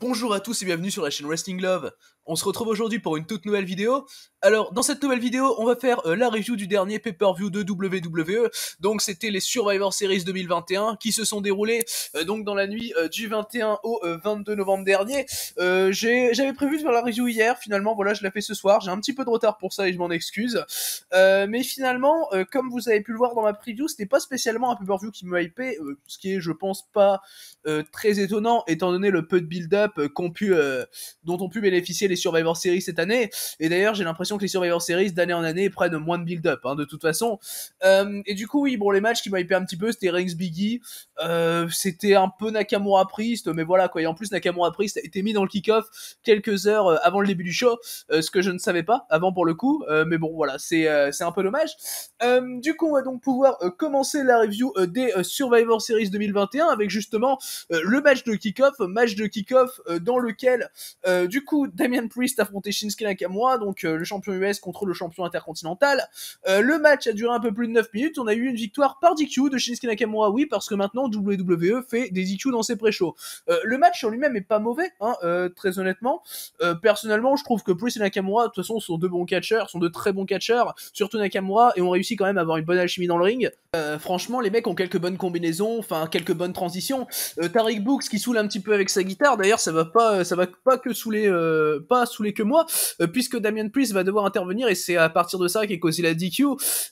Bonjour à tous et bienvenue sur la chaîne Wrestling Love. On se retrouve aujourd'hui pour une toute nouvelle vidéo. Alors, dans cette nouvelle vidéo, on va faire euh, la review du dernier pay-per-view de WWE. Donc, c'était les Survivor Series 2021 qui se sont déroulés euh, donc dans la nuit euh, du 21 au 22 novembre dernier. J'avais prévu de faire la review hier. Finalement, voilà, je l'ai fait ce soir. J'ai un petit peu de retard pour ça et je m'en excuse. mais finalement, comme vous avez pu le voir dans ma preview, c'était pas spécialement un pay-per-view qui me hypait, ce qui est, je pense, pas très étonnant étant donné le peu de build-up dont ont pu bénéficier les Survivor Series cette année. Et d'ailleurs, j'ai l'impression que les Survivor Series d'année en année prennent moins de build-up, hein, de toute façon. Euh, et du coup, oui, bon, les matchs qui m'ont hypé un petit peu, c'était Rings Biggie. Euh, c'était un peu Nakamura Priest, mais voilà quoi. Et en plus, Nakamura Priest a été mis dans le kick-off quelques heures euh, avant le début du show, ce que je ne savais pas avant pour le coup. mais bon, voilà, c'est un peu dommage. du coup, on va donc pouvoir commencer la review des Survivor Series 2021 avec justement le match de kick-off, match de kick-off dans lequel, du coup, Damien Priest affronté Shinsuke Nakamura, donc euh, le champion US contre le champion intercontinental. Euh, le match a duré un peu plus de 9 minutes, on a eu une victoire par DQ de Shinsuke Nakamura, oui, parce que maintenant WWE fait des DQ dans ses pré-shows. Euh, le match en lui-même est pas mauvais, hein, très honnêtement. personnellement, je trouve que Priest et Nakamura, de toute façon, sont deux bons catcheurs, sont de très bons catcheurs, surtout Nakamura, et ont réussi quand même à avoir une bonne alchimie dans le ring. franchement, les mecs ont quelques bonnes combinaisons, enfin, quelques bonnes transitions. Tariq Books qui saoule un petit peu avec sa guitare, d'ailleurs, ça va pas, ça va pas que saouler, pas mois, que moi euh, puisque Damien Priest va devoir intervenir et c'est à partir de ça qu'est causé la DQ,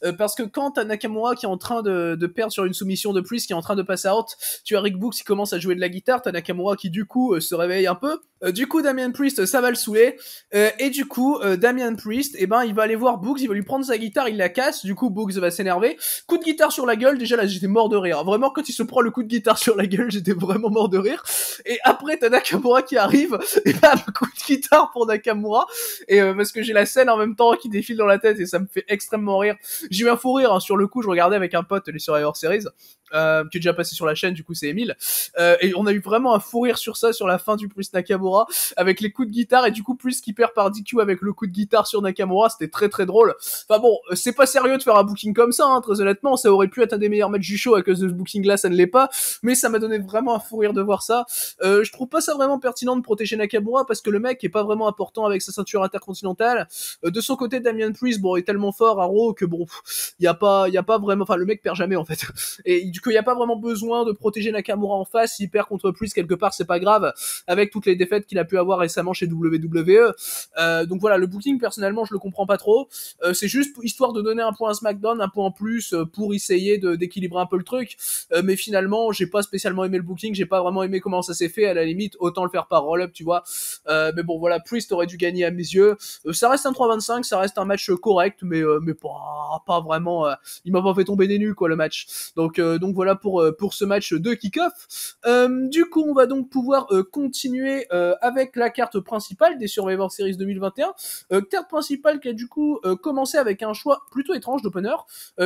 euh, parce que quand t'as Nakamura qui est en train de, perdre sur une soumission de Priest, qui est en train de passer out, tu as Rick Books qui commence à jouer de la guitare, t'as Nakamura qui du coup euh, se réveille un peu, du coup Damien Priest ça va le saouler, et du coup Damien Priest, et eh ben il va aller voir Books, il va lui prendre sa guitare, il la casse, du coup Books va s'énerver, coup de guitare sur la gueule, déjà là j'étais mort de rire, vraiment quand il se prend le coup de guitare sur la gueule j'étais vraiment mort de rire, et après t'as Nakamura qui arrive, et le coup de guitare pour Nakamura et euh, parce que j'ai la scène en même temps qui défile dans la tête et ça me fait extrêmement rire. J'ai eu un fou rire hein. sur le coup, je regardais avec un pote les Survivor Series euh, qui est déjà passé sur la chaîne, du coup c'est Emile. Euh, et on a eu vraiment un fou rire sur ça, sur la fin du prix Nakamura, avec les coups de guitare, et du coup plus qui perd par DQ avec le coup de guitare sur Nakamura, c'était très très drôle. Enfin bon, euh, c'est pas sérieux de faire un booking comme ça, hein, très honnêtement, ça aurait pu être un des meilleurs matchs du show, à cause de ce booking-là, ça ne l'est pas, mais ça m'a donné vraiment un fou rire de voir ça. Euh, je trouve pas ça vraiment pertinent de protéger Nakamura, parce que le mec est pas vraiment important avec sa ceinture intercontinentale. Euh, de son côté, Damien Priest, bon, est tellement fort à Raw que bon, il y a pas, y a pas vraiment, enfin le mec perd jamais en fait. Et il qu'il n'y a pas vraiment besoin de protéger Nakamura en face. Il perd contre Priest quelque part, c'est pas grave, avec toutes les défaites qu'il a pu avoir récemment chez WWE. Euh, donc voilà, le booking, personnellement, je le comprends pas trop. Euh, c'est juste histoire de donner un point à SmackDown, un point en plus euh, pour essayer d'équilibrer un peu le truc. Euh, mais finalement, j'ai pas spécialement aimé le booking, j'ai pas vraiment aimé comment ça s'est fait. À la limite, autant le faire par roll-up, tu vois. Euh, mais bon, voilà, Priest aurait dû gagner à mes yeux. Euh, ça reste un 3-25, ça reste un match correct, mais, mais pas, pas vraiment. il m'a pas fait tomber des nues, quoi, le match. Donc, donc donc voilà pour, euh, pour ce match de kick-off. Euh, du coup, on va donc pouvoir euh, continuer avec la carte principale des Survivor Series 2021. carte principale qui a du coup commencé avec un choix plutôt étrange d'opener,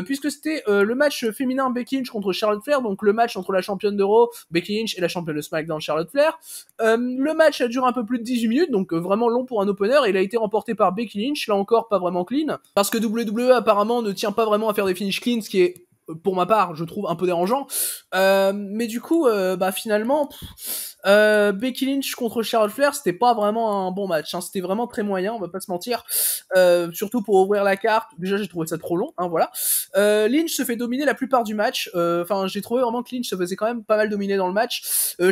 puisque c'était le match féminin Becky Lynch contre Charlotte Flair, donc le match entre la championne d'Euro, Becky Lynch, et la championne de SmackDown, Charlotte Flair. le match a duré un peu plus de 18 minutes, donc vraiment long pour un opener, et il a été remporté par Becky Lynch, là encore pas vraiment clean, parce que WWE apparemment ne tient pas vraiment à faire des finishes clean, ce qui est pour ma part, je trouve un peu dérangeant. Euh, mais du coup, euh, bah finalement, euh, Becky Lynch contre Charlotte Flair, c'était pas vraiment un bon match. Hein. C'était vraiment très moyen, on va pas se mentir. Euh, surtout pour ouvrir la carte. Déjà, j'ai trouvé ça trop long. Hein, voilà. Lynch se fait dominer la plupart du match. Enfin, j'ai trouvé vraiment que Lynch se faisait quand même pas mal dominer dans le match.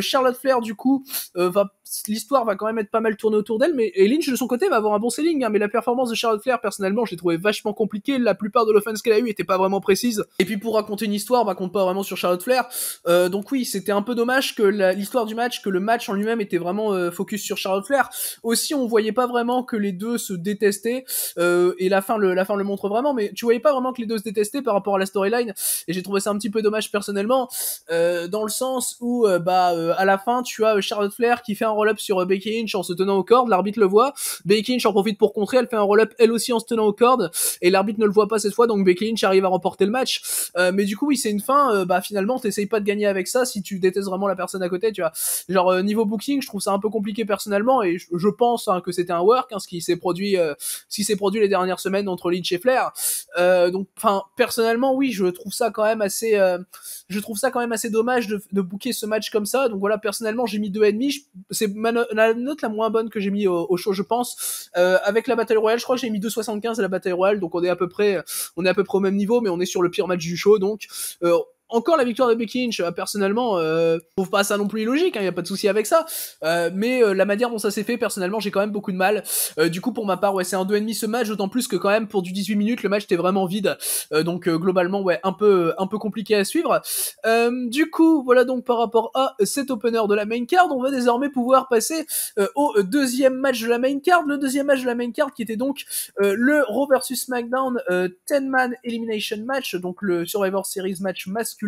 Charlotte Flair, du coup, va l'histoire va quand même être pas mal tournée autour d'elle, mais et Lynch de son côté va avoir un bon selling, hein, mais la performance de Charlotte Flair, personnellement, je l'ai trouvée vachement compliquée, la plupart de l'offense qu'elle a eu était pas vraiment précise, et puis pour raconter une histoire, on raconte pas vraiment sur Charlotte Flair, euh, donc oui, c'était un peu dommage que l'histoire du match, que le match en lui-même était vraiment euh, focus sur Charlotte Flair, aussi on voyait pas vraiment que les deux se détestaient, euh, et la fin, le, la fin le montre vraiment, mais tu voyais pas vraiment que les deux se détestaient par rapport à la storyline, et j'ai trouvé ça un petit peu dommage personnellement, dans le sens où, bah, à la fin, tu as Charlotte Flair qui fait un roll-up sur euh, Becky Lynch en se tenant aux cordes, l'arbitre le voit, Becky Lynch en profite pour contrer, elle fait un roll-up elle aussi en se tenant aux cordes, et l'arbitre ne le voit pas cette fois, donc Becky Lynch arrive à remporter le match. Euh, mais du coup, oui, c'est une fin, euh, bah finalement, t'essayes pas de gagner avec ça si tu détestes vraiment la personne à côté, tu vois. Genre, niveau booking, je trouve ça un peu compliqué personnellement, et je, pense hein, que c'était un work, hein, ce qui s'est produit, ce s'est produit les dernières semaines entre Lynch et Flair. donc, enfin, personnellement, oui, je trouve ça quand même assez, je trouve ça quand même assez dommage de, de booker ce match comme ça. Donc voilà, personnellement, j'ai mis deux et C'est la note la moins bonne que j'ai mis au, show, je pense. Euh, avec la Battle Royale, je crois que j'ai mis 2,75 à la Battle Royale, donc on est à peu près, on est à peu près au même niveau, mais on est sur le pire match du show, donc. Euh, encore la victoire de Becky Lynch, euh, personnellement, euh, je trouve pas ça non plus illogique, il hein, n'y a pas de souci avec ça. Euh, mais euh, la manière dont ça s'est fait, personnellement, j'ai quand même beaucoup de mal. du coup, pour ma part, ouais, c'est un 2,5 ce match, d'autant plus que quand même, pour du 18 minutes, le match était vraiment vide. donc, globalement, ouais, un peu, un peu compliqué à suivre. du coup, voilà donc par rapport à cet opener de la main card, on va désormais pouvoir passer au deuxième match de la main card. Le deuxième match de la main card qui était donc le Raw vs SmackDown 10-man Elimination Match, donc le Survivor Series match masculin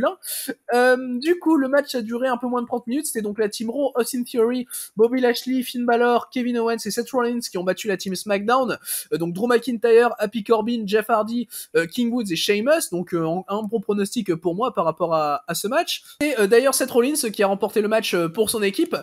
euh, du coup, le match a duré un peu moins de 30 minutes. C'était donc la Team Raw, Austin Theory, Bobby Lashley, Finn Balor, Kevin Owens et Seth Rollins qui ont battu la Team SmackDown. Euh, donc Drew McIntyre, Happy Corbin, Jeff Hardy, euh, King Woods et Sheamus. Donc un bon pronostic pour moi par rapport à, ce match. Et d'ailleurs Seth Rollins qui a remporté le match pour son équipe.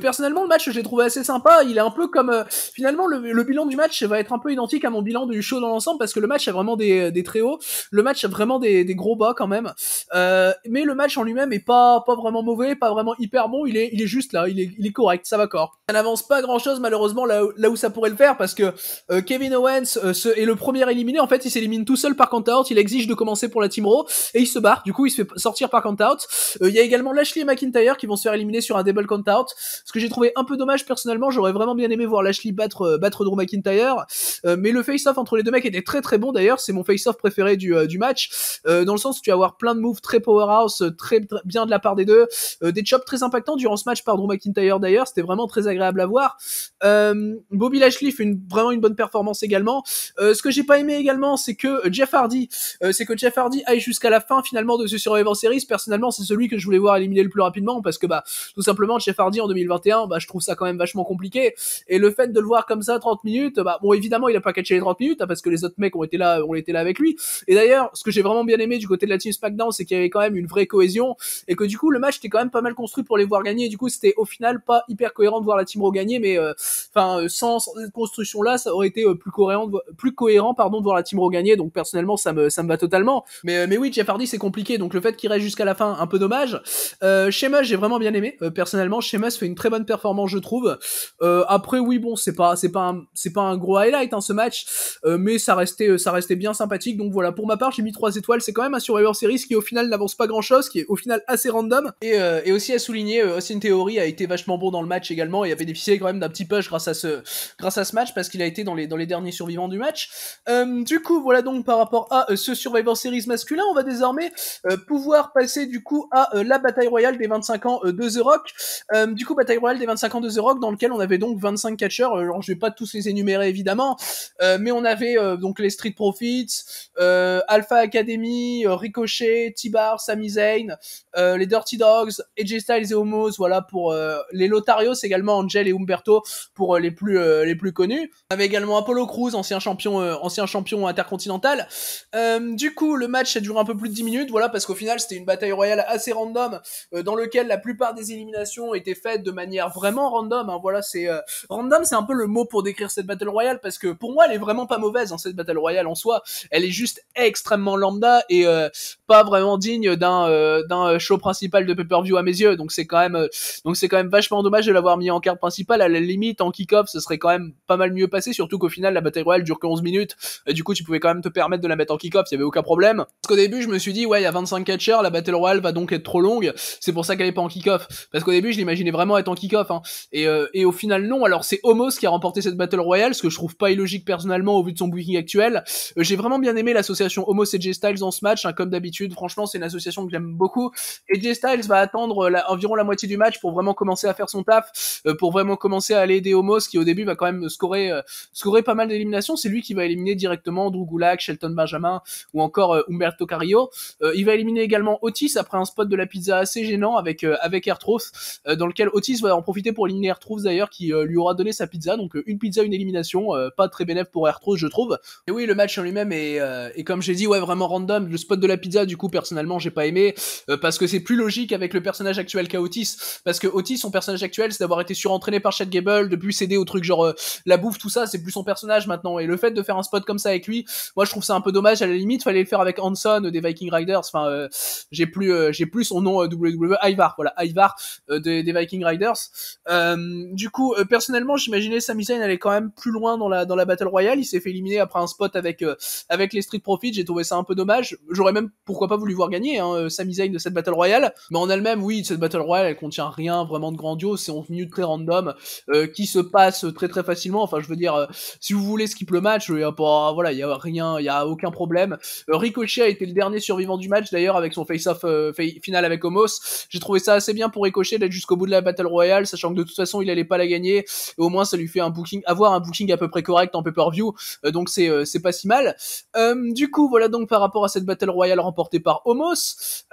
personnellement, le match j'ai trouvé assez sympa. Il est un peu comme finalement le, bilan du match va être un peu identique à mon bilan du show dans l'ensemble parce que le match a vraiment des, très hauts. Le match a vraiment des, gros bas quand même. Euh, euh, mais le match en lui-même est pas, pas vraiment mauvais, pas vraiment hyper bon. Il est, il est juste là, il est, il est correct, ça va corps. Ça n'avance pas grand-chose malheureusement là, là, où ça pourrait le faire parce que euh, Kevin Owens euh, est le premier éliminé. En fait, il s'élimine tout seul par count out. Il exige de commencer pour la Team Raw et il se barre. Du coup, il se fait sortir par count out. Il y a également Lashley et McIntyre qui vont se faire éliminer sur un double count out. Ce que j'ai trouvé un peu dommage personnellement. J'aurais vraiment bien aimé voir Lashley battre, battre Drew McIntyre. mais le face-off entre les deux mecs était très très bon d'ailleurs. C'est mon face-off préféré du, du match dans le sens où tu vas avoir plein de moves très powerhouse, euh, très, très, bien de la part des deux. Euh, des chops très impactants durant ce match par Drew McIntyre d'ailleurs, c'était vraiment très agréable à voir. Euh, Bobby Lashley fait une, vraiment une bonne performance également. ce que j'ai pas aimé également, c'est que Jeff Hardy, c'est que Jeff Hardy aille jusqu'à la fin finalement de ce Survivor Series. Personnellement, c'est celui que je voulais voir éliminer le plus rapidement parce que bah tout simplement Jeff Hardy en 2021, bah je trouve ça quand même vachement compliqué. Et le fait de le voir comme ça 30 minutes, bah bon évidemment il a pas catché les 30 minutes hein, parce que les autres mecs ont été là, ont été là avec lui. Et d'ailleurs, ce que j'ai vraiment bien aimé du côté de la team SmackDown, c'est qu'il y avait quand même une vraie cohésion et que du coup le match était quand même pas mal construit pour les voir gagner. Et du coup, c'était au final pas hyper cohérent de voir la Team Raw gagner, mais euh, enfin euh, sans, cette construction là, ça aurait été euh, plus cohérent, plus cohérent pardon de voir la Team Raw gagner. Donc personnellement, ça me ça me va totalement. Mais mais oui, Jeff Hardy c'est compliqué, donc le fait qu'il reste jusqu'à la fin, un peu dommage. Euh, j'ai vraiment bien aimé. personnellement, Sheamus fait une très bonne performance, je trouve. après, oui, bon, c'est pas c'est pas c'est pas un gros highlight hein, ce match, mais ça restait ça restait bien sympathique. Donc voilà, pour ma part, j'ai mis 3 étoiles. C'est quand même un Survivor Series qui au final n'avance pas grand chose, qui est au final assez random. Et, euh, et aussi à souligner, une euh, théorie a été vachement bon dans le match également et a bénéficié quand même d'un petit push grâce à ce, grâce à ce match parce qu'il a été dans les, dans les derniers survivants du match. Euh, du coup, voilà donc par rapport à ce Survivor Series masculin, on va désormais pouvoir passer du coup à la bataille royale des 25 ans de The Rock. du coup, bataille royale des 25 ans de The Rock dans lequel on avait donc 25 catcheurs. Alors, je vais pas tous les énumérer évidemment, mais on avait donc les Street Profits, Alpha Academy, Ricochet, Tiba Sammy Sami Zayn, euh, les Dirty Dogs, AJ Styles et Homos, voilà pour euh, les Lotarios également, Angel et Umberto pour euh, les plus les plus connus. On avait également Apollo Cruz, ancien champion ancien champion intercontinental. du coup, le match a duré un peu plus de 10 minutes, voilà parce qu'au final c'était une bataille royale assez random dans lequel la plupart des éliminations étaient faites de manière vraiment random. Hein, voilà, c'est random, c'est un peu le mot pour décrire cette battle royale parce que pour moi elle est vraiment pas mauvaise hein, cette battle royale en soi, elle est juste extrêmement lambda et pas vraiment digne d'un euh, d'un euh, show principal de pay-per-view à mes yeux. Donc c'est quand même euh, donc c'est quand même vachement dommage de l'avoir mis en carte principale. À la limite en kick-off, ce serait quand même pas mal mieux passé. Surtout qu'au final la bataille royale dure que 11 minutes. Et du coup tu pouvais quand même te permettre de la mettre en kick-off. Il y avait aucun problème. Parce qu'au début je me suis dit ouais il y a 25 catchers, la battle royale va donc être trop longue. C'est pour ça qu'elle est pas en kick-off. Parce qu'au début je l'imaginais vraiment être en kick-off. Hein. Et et au final non. Alors c'est Homos qui a remporté cette battle royale, ce que je trouve pas illogique personnellement au vu de son booking actuel. J'ai vraiment bien aimé l'association Homos et J Styles dans ce match. Hein, comme d'habitude franchement c'est association que j'aime beaucoup. Jay Styles va attendre environ la moitié du match pour vraiment commencer à faire son taf, euh, pour vraiment commencer à aller aider Homos, qui au début va quand même scorer, euh, scorer pas mal d'éliminations. C'est lui qui va éliminer directement Drew Gulak, Shelton Benjamin ou encore euh, Humberto Carrillo. il va éliminer également Otis après un spot de la pizza assez gênant avec, avec dans lequel Otis va en profiter pour éliminer Ertroth d'ailleurs, qui lui aura donné sa pizza. Donc une pizza, une élimination, pas très bénéfique pour Ertroth, je trouve. Et oui, le match en lui-même est, est comme j'ai dit, ouais, vraiment random. Le spot de la pizza, du coup, personnellement, j'ai pas aimé, euh, parce que c'est plus logique avec le personnage actuel qu'a Otis, parce que Otis, son personnage actuel, c'est d'avoir été surentraîné par Chad Gable, de plus céder au truc genre euh, la bouffe, tout ça, c'est plus son personnage maintenant, et le fait de faire un spot comme ça avec lui, moi je trouve ça un peu dommage, à la limite, fallait le faire avec Hanson euh, des Viking Riders, enfin, j'ai plus, j'ai plus son nom WWE, Ivar, voilà, Ivar des, des, Viking Riders. du coup, personnellement, j'imaginais Sami Zayn allait quand même plus loin dans la, dans la Battle Royale, il s'est fait éliminer après un spot avec, avec les Street Profits, j'ai trouvé ça un peu dommage, j'aurais même pourquoi pas voulu voir gagner Hein, euh, Samizane de cette Battle Royale. Mais en elle-même, oui, cette Battle Royale, elle contient rien vraiment de grandiose, c'est 11 minutes très random, euh, qui se passe très très facilement. Enfin, je veux dire, euh, si vous voulez skip le match, il n'y a voilà, il y a rien, il y a aucun problème. Ricochet a été le dernier survivant du match, d'ailleurs, avec son face-off final avec Homos. J'ai trouvé ça assez bien pour Ricochet d'être jusqu'au bout de la Battle Royale, sachant que de toute façon, il allait pas la gagner. au moins, ça lui fait un booking, avoir un booking à peu près correct en pay-per-view. donc, c'est, c'est pas si mal. du coup, voilà donc par rapport à cette Battle Royale remportée par Homos.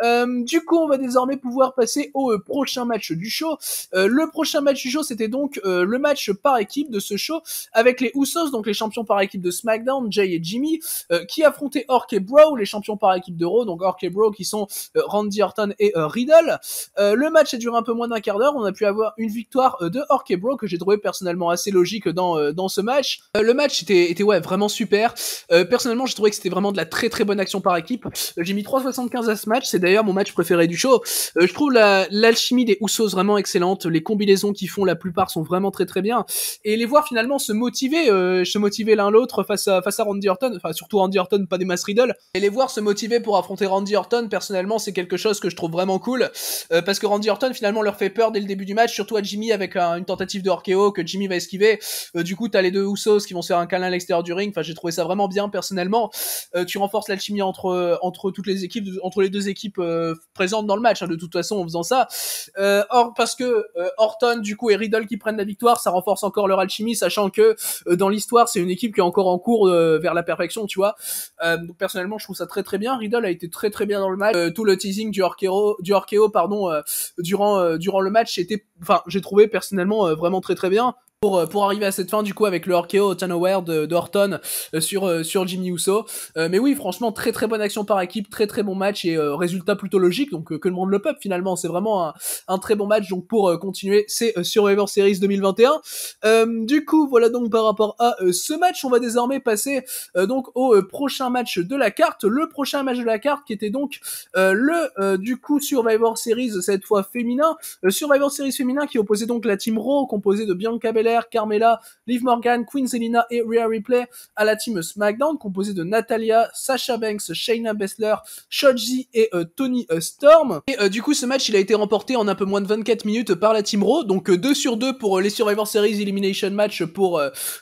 Euh, du coup, on va désormais pouvoir passer au euh, prochain match du show. Euh, le prochain match du show, c'était donc le match par équipe de ce show avec les Usos, donc les champions par équipe de SmackDown, Jay et Jimmy, qui affrontaient Ork et Bro, les champions par équipe de Raw, donc Ork et Bro qui sont Randy Orton et Riddle. le match a duré un peu moins d'un quart d'heure. On a pu avoir une victoire de Ork et Bro que j'ai trouvé personnellement assez logique dans dans ce match. le match était était ouais vraiment super. personnellement, j'ai trouvé que c'était vraiment de la très très bonne action par équipe. J'ai mis 3,75 à ce match. C'est d'ailleurs mon match préféré du show. Euh, je trouve l'alchimie des Usos vraiment excellente. Les combinaisons qu'ils font, la plupart sont vraiment très très bien. Et les voir finalement se motiver, euh, se motiver l'un l'autre face à face à Randy Orton, enfin surtout Randy Orton, pas des Mass Riddle. Et les voir se motiver pour affronter Randy Orton, personnellement, c'est quelque chose que je trouve vraiment cool euh, parce que Randy Orton finalement leur fait peur dès le début du match, surtout à Jimmy avec une tentative de Orqueo que Jimmy va esquiver. du coup, t'as les deux Usos qui vont se faire un câlin à l'extérieur du ring. Enfin, j'ai trouvé ça vraiment bien personnellement. tu renforces l'alchimie entre entre toutes les équipes, entre les deux équipes euh, présentes dans le match, hein, de toute façon, en faisant ça. Euh, or, parce que Horton, euh, du coup, et Riddle qui prennent la victoire, ça renforce encore leur alchimie, sachant que dans l'histoire, c'est une équipe qui est encore en cours vers la perfection, tu vois. personnellement, je trouve ça très très bien. Riddle a été très très bien dans le match. tout le teasing du Orkeo, du Orkeo pardon, durant, durant le match, était, enfin, j'ai trouvé personnellement vraiment très très bien pour, euh, pour arriver à cette fin du coup avec le Orkeo de Horton sur, euh, sur Jimmy Uso. Euh, mais oui, franchement, très très bonne action par équipe, très très bon match et résultat plutôt logique. Donc que que demande le peuple finalement C'est vraiment un, un, très bon match. Donc pour continuer, c'est Survivor Series 2021. du coup, voilà donc par rapport à ce match, on va désormais passer donc au prochain match de la carte. Le prochain match de la carte qui était donc le du coup Survivor Series cette fois féminin. Survivor Series féminin qui opposait donc la Team Raw composée de Bianca Belair Carmela, Liv Morgan, Queen Zelina et Rhea Replay à la team SmackDown composée de Natalia, Sasha Banks, Shayna Baszler, Shoji et euh, Tony euh, Storm. Et euh, du coup, ce match, il a été remporté en un peu moins de 24 minutes par la Team Raw, donc 2 sur 2 pour les Survivor Series Elimination Match pour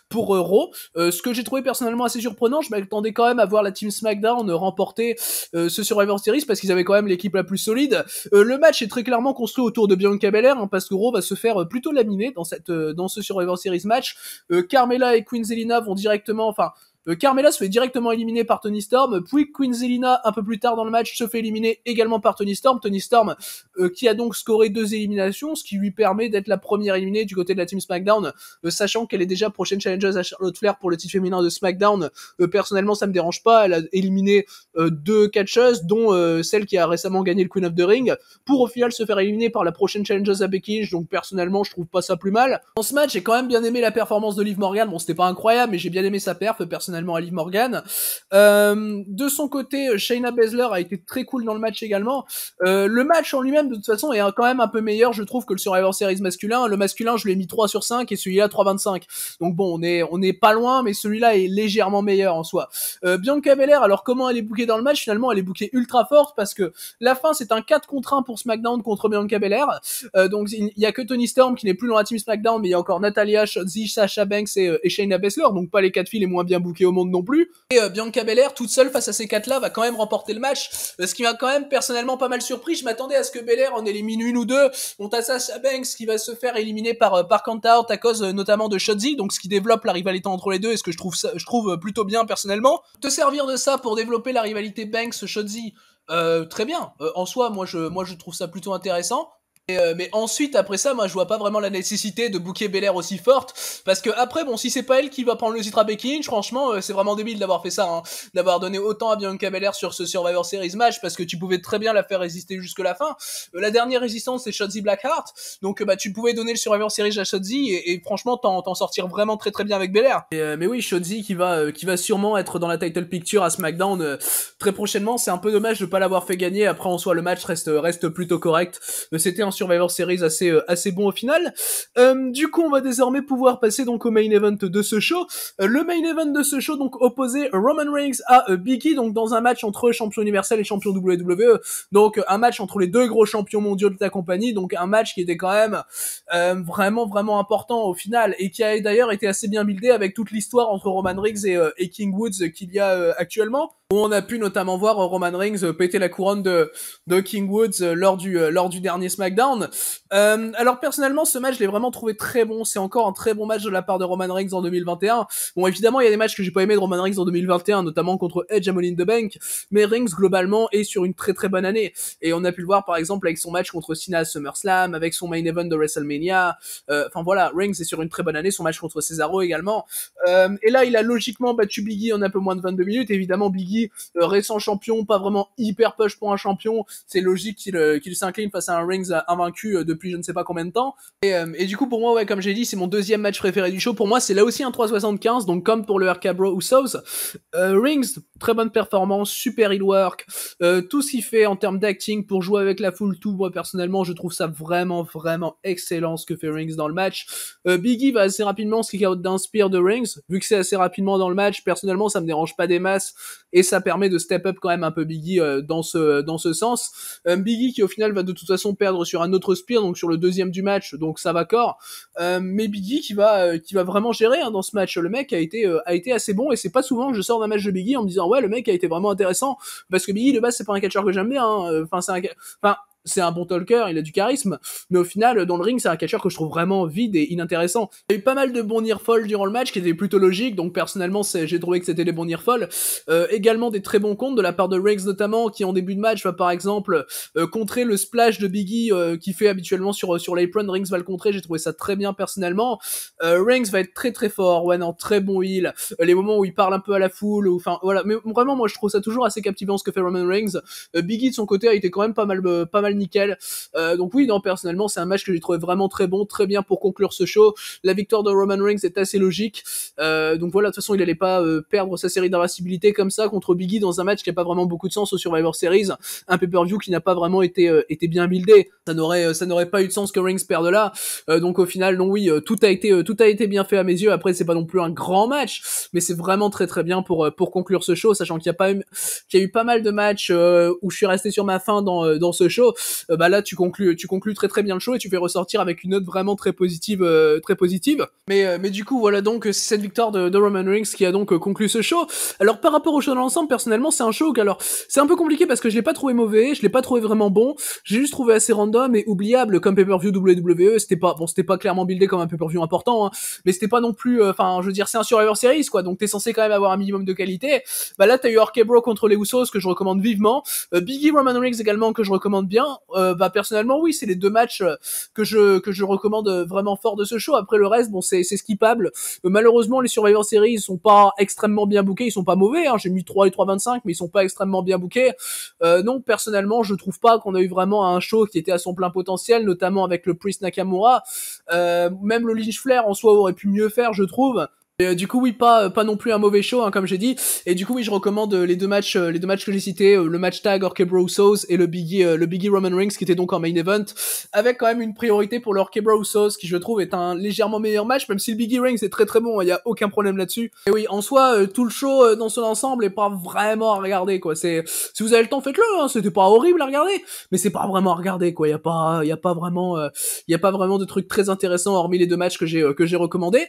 pour Raw. ce que j'ai trouvé personnellement assez surprenant, je m'attendais quand même à voir la Team SmackDown remporter ce Survivor Series parce qu'ils avaient quand même l'équipe la plus solide. le match est très clairement construit autour de Bianca Belair hein, parce que Raw va se faire plutôt laminer dans cette dans ce Survivor Series match. Euh, Carmela et Queen Zelina vont directement, enfin, euh, Carmela se fait directement éliminer par Tony Storm, puis Queen Zelina un peu plus tard dans le match se fait éliminer également par Tony Storm. Tony Storm euh, qui a donc scoré deux éliminations, ce qui lui permet d'être la première éliminée du côté de la team SmackDown, euh, sachant qu'elle est déjà prochaine challenger à Charlotte Flair pour le titre féminin de SmackDown. Euh, personnellement, ça me dérange pas. Elle a éliminé deux catcheuses, dont celle qui a récemment gagné le Queen of the Ring, pour au final se faire éliminer par la prochaine challenger à Becky Lynch. Donc personnellement, je trouve pas ça plus mal. Dans ce match, j'ai quand même bien aimé la performance de Liv Morgan. Bon, c'était pas incroyable, mais j'ai bien aimé sa perf. Personnellement, à Morgan. Euh, de son côté, Shayna Baszler a été très cool dans le match également. Euh, le match en lui-même, de toute façon, est quand même un peu meilleur, je trouve, que le Survivor Series masculin. Le masculin, je l'ai mis 3 sur 5 et celui-là 3,25. Donc bon, on est, on est pas loin, mais celui-là est légèrement meilleur en soi. Euh, Bianca Belair, alors comment elle est bookée dans le match Finalement, elle est bookée ultra forte parce que la fin, c'est un 4 contre 1 pour SmackDown contre Bianca Belair. Euh, donc il y a que Tony Storm qui n'est plus dans la team SmackDown, mais il y a encore Natalia, Shotzi, Sasha Banks et, et Shayna Baszler, donc pas les quatre filles les moins bien bookées au monde non plus. Et euh, Bianca Belair, toute seule face à ces quatre-là, va quand même remporter le match. Ce qui m'a quand même personnellement pas mal surpris. Je m'attendais à ce que Belair en élimine une ou deux. On a à Banks qui va se faire éliminer par, euh, par à cause euh, notamment de Shotzi, donc ce qui développe la rivalité entre les deux et ce que je trouve, je trouve plutôt bien personnellement. Te servir de ça pour développer la rivalité Banks-Shotzi, très bien. en soi, moi je, moi je trouve ça plutôt intéressant. Euh, mais ensuite, après ça, moi, je vois pas vraiment la nécessité de bouquer Belair aussi forte, parce que après, bon, si c'est pas elle qui va prendre le titre à Becky franchement, euh, c'est vraiment débile d'avoir fait ça, hein. d'avoir donné autant à Bianca Belair sur ce Survivor Series match, parce que tu pouvais très bien la faire résister jusque la fin. Euh, la dernière résistance, c'est Shotzi Blackheart, donc bah tu pouvais donner le Survivor Series à Shotzi et, franchement, t'en sortir vraiment très très bien avec Belair. mais oui, Shotzi qui va qui va sûrement être dans la title picture à SmackDown très prochainement. C'est un peu dommage de pas l'avoir fait gagner. Après, en soi, le match reste reste plutôt correct. C'était Survivor Series assez euh, assez bon au final. Euh, du coup, on va désormais pouvoir passer donc au main event de ce show. Euh, le main event de ce show donc opposé Roman Reigns à Becky donc dans un match entre champion universel et champion WWE. Donc un match entre les deux gros champions mondiaux de ta compagnie, donc un match qui était quand même vraiment vraiment important au final et qui a d'ailleurs été assez bien buildé avec toute l'histoire entre Roman Reigns et, King Woods qu'il y a actuellement où on a pu notamment voir euh, Roman Reigns euh, péter la couronne de, de King Woods euh, lors du, lors du dernier SmackDown. alors personnellement, ce match, je l'ai vraiment trouvé très bon. C'est encore un très bon match de la part de Roman Reigns en 2021. Bon, évidemment, il y a des matchs que j'ai pas aimé de Roman Reigns en 2021, notamment contre Edge et Bank, mais Reigns, globalement, est sur une très très bonne année. Et on a pu le voir, par exemple, avec son match contre Cena à SummerSlam, avec son main event de WrestleMania. Enfin voilà, Reigns est sur une très bonne année, son match contre Cesaro également. et là, il a logiquement battu Biggie en un peu moins de 22 minutes. Évidemment, Biggie euh, récent champion, pas vraiment hyper push pour un champion, c'est logique qu'il euh, s'incline face à un Rings euh, invaincu depuis je ne sais pas combien de temps. Et, du coup, pour moi, ouais, comme j'ai dit, c'est mon deuxième match préféré du show. Pour moi, c'est là aussi un 3,75, donc comme pour le RK Bro ou Sauce. Rings, très bonne performance, super heal work, tout ce qu'il fait en termes d'acting pour jouer avec la foule, tout, moi personnellement, je trouve ça vraiment, vraiment excellent ce que fait Rings dans le match. Biggie va assez rapidement ce qui out d'un spear de Rings, vu que c'est assez rapidement dans le match, personnellement, ça me dérange pas des masses, et ça permet de step up quand même un peu Biggie euh, dans ce dans ce sens. Euh, Biggie qui au final va de toute façon perdre sur un autre spear, donc sur le deuxième du match, donc ça va corps. Euh, mais Biggie qui va qui va vraiment gérer hein, dans ce match. Le mec a été a été assez bon et c'est pas souvent que je sors d'un match de Biggie en me disant ouais le mec a été vraiment intéressant parce que Biggie de base c'est pas un catcheur que j'aime bien. Hein. Enfin c'est un enfin c'est un bon talker, il a du charisme, mais au final, dans le ring, c'est un catcheur que je trouve vraiment vide et inintéressant. Il y a eu pas mal de bons near folles durant le match qui étaient plutôt logiques, donc personnellement, j'ai trouvé que c'était des bons near folles. Euh, également des très bons comptes de la part de Riggs notamment, qui en début de match va par exemple euh, contrer le splash de Biggie euh, qui fait habituellement sur sur l'apron. Riggs va le contrer, j'ai trouvé ça très bien personnellement. Riggs va être très très fort, ouais non, très bon heal. les moments où il parle un peu à la foule, ou enfin voilà, mais vraiment moi je trouve ça toujours assez captivant ce que fait Roman Riggs. Biggie de son côté a été quand même pas mal pas mal nickel. Euh, donc oui, non, personnellement, c'est un match que j'ai trouvé vraiment très bon, très bien pour conclure ce show. La victoire de Roman Reigns est assez logique. Euh, donc voilà, de toute façon, il allait pas euh, perdre sa série d'invincibilité comme ça contre Biggie dans un match qui a pas vraiment beaucoup de sens au Survivor Series, un pay-per-view qui n'a pas vraiment été été bien buildé. Ça n'aurait ça n'aurait pas eu de sens que Reigns perde là. donc au final, non oui, tout a été tout a été bien fait à mes yeux. Après, c'est pas non plus un grand match, mais c'est vraiment très très bien pour pour conclure ce show, sachant qu'il y a pas qu'il y a eu pas mal de matchs où je suis resté sur ma fin dans dans ce show. Euh, bah là tu conclus tu conclus très très bien le show et tu fais ressortir avec une note vraiment très positive euh, très positive. Mais euh, mais du coup voilà donc c'est cette victoire de, de, Roman Reigns qui a donc conclu ce show. Alors par rapport au show dans l'ensemble personnellement c'est un show alors c'est un peu compliqué parce que je l'ai pas trouvé mauvais, je l'ai pas trouvé vraiment bon, j'ai juste trouvé assez random et oubliable comme pay-per-view WWE, c'était pas bon c'était pas clairement buildé comme un pay-per-view important hein, mais c'était pas non plus enfin je veux dire c'est un Survivor Series quoi donc t'es censé quand même avoir un minimum de qualité. Bah là t'as eu Orkebro contre les Usos que je recommande vivement, Biggie Roman Reigns également que je recommande bien euh, bah personnellement oui, c'est les deux matchs euh, que je que je recommande euh, vraiment fort de ce show. Après le reste, bon c'est c'est skippable. malheureusement, les Survivor Series ils sont pas extrêmement bien bookés, ils sont pas mauvais. Hein. J'ai mis 3 et 3,25, mais ils sont pas extrêmement bien bookés. Euh, non, personnellement, je trouve pas qu'on a eu vraiment un show qui était à son plein potentiel, notamment avec le Priest Nakamura. même le Lynch Flair en soi aurait pu mieux faire, je trouve. Euh, du coup oui pas euh, pas non plus un mauvais show hein, comme j'ai dit. Et du coup oui je recommande euh, les deux matchs les deux matchs que j'ai cités le match tag Orkebro sauce et le Biggie le Biggie Roman Rings qui était donc en main event avec quand même une priorité pour l'Orkebro sauce qui je trouve est un légèrement meilleur match même si le Biggie Rings est très très bon il hein, y a aucun problème là-dessus. Et oui en soi tout le show dans son ensemble est pas vraiment à regarder quoi. C'est si vous avez le temps faites-le hein, c'était pas horrible à regarder mais c'est pas vraiment à regarder quoi. Il y a pas il y a pas vraiment il y a pas vraiment de trucs très intéressants hormis les deux matchs que j'ai que j'ai recommandés.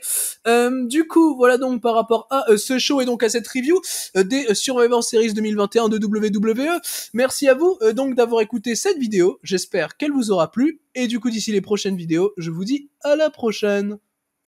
du coup voilà donc par rapport à euh, ce show et donc à cette review euh, des euh, Survivor Series 2021 de WWE. Merci à vous donc d'avoir écouté cette vidéo. J'espère qu'elle vous aura plu. Et du coup, d'ici les prochaines vidéos, je vous dis à la prochaine.